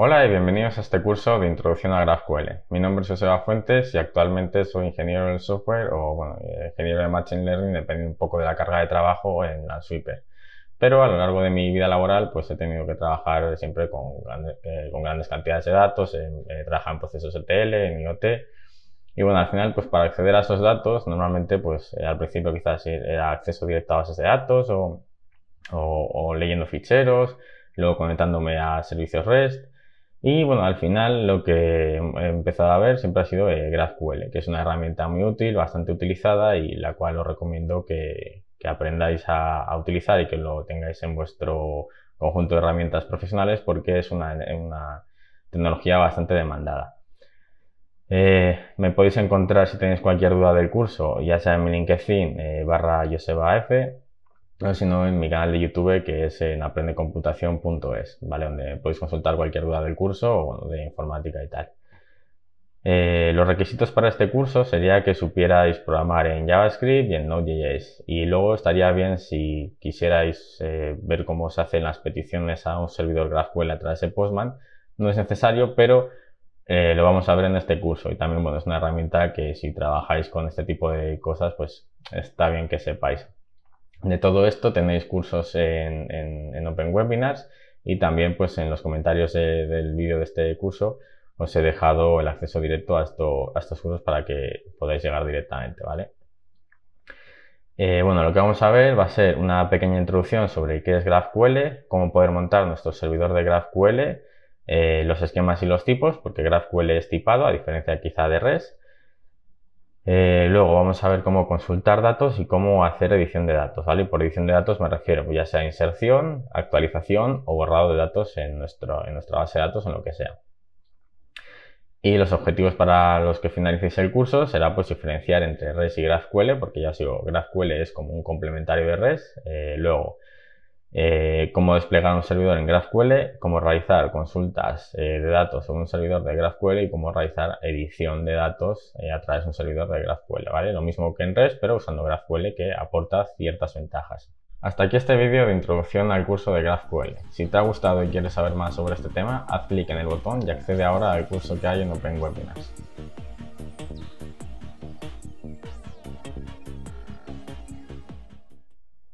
Hola y bienvenidos a este curso de Introducción a GraphQL. Mi nombre es Joseba Fuentes y actualmente soy ingeniero en software o bueno, eh, ingeniero de Machine Learning, depende un poco de la carga de trabajo en Sweeper. Pero a lo largo de mi vida laboral pues he tenido que trabajar siempre con, eh, con grandes cantidades de datos, eh, he, trabajado en procesos ETL, en IoT. Y bueno, al final pues para acceder a esos datos normalmente pues al principio quizás e-, era acceso directo a bases de datos o, o, o leyendo ficheros, luego conectándome a servicios REST y bueno, al final lo que em, he empezado a ver siempre ha sido eh, GraphQL, que es una herramienta muy útil, bastante utilizada y la cual os recomiendo que, aprendáis a, utilizar y que lo tengáis en vuestro conjunto de herramientas profesionales porque es una, tecnología bastante demandada. Eh, me podéis encontrar si tenéis cualquier duda del curso, ya sea en mi LinkedIn eh, barra Joseba F no, sino en mi canal de YouTube que es en aprendecomputación.es, ¿vale? Donde podéis consultar cualquier duda del curso o de informática y tal. Eh, los requisitos para este curso sería que supierais programar en JavaScript y en Node.js. Y luego estaría bien si quisierais eh, ver cómo se hacen las peticiones a un servidor GraphQL a través de Postman. No es necesario, pero eh, lo vamos a ver en este curso. Y también, bueno, es una herramienta que si trabajáis con este tipo de cosas, pues está bien que sepáis. De todo esto tenéis cursos en, Open Webinars y también pues en los comentarios del vídeo de este curso os he dejado el acceso directo a, estos cursos para que podáis llegar directamente, ¿vale? Eh, bueno, lo que vamos a ver va a ser una pequeña introducción sobre qué es GraphQL, cómo poder montar nuestro servidor de GraphQL, eh, los esquemas y los tipos, porque GraphQL es tipado, a diferencia quizá de REST, eh, luego vamos a ver cómo consultar datos y cómo hacer edición de datos, ¿vale? Y por edición de datos me refiero pues, ya sea inserción, actualización o borrado de datos en, nuestro, en nuestra base de datos, en lo que sea. Y los objetivos para los que finalicéis el curso será pues diferenciar entre REST y GraphQL, porque ya os digo, GraphQL es como un complementario de REST. Eh, luego, eh, cómo desplegar un servidor en GraphQL, cómo realizar consultas eh, de datos sobre un servidor de GraphQL y cómo realizar edición de datos eh, a través de un servidor de GraphQL, ¿vale? Lo mismo que en REST, pero usando GraphQL que aporta ciertas ventajas. Hasta aquí este vídeo de introducción al curso de GraphQL. Si te ha gustado y quieres saber más sobre este tema, haz clic en el botón y accede ahora al curso que hay en Webinars.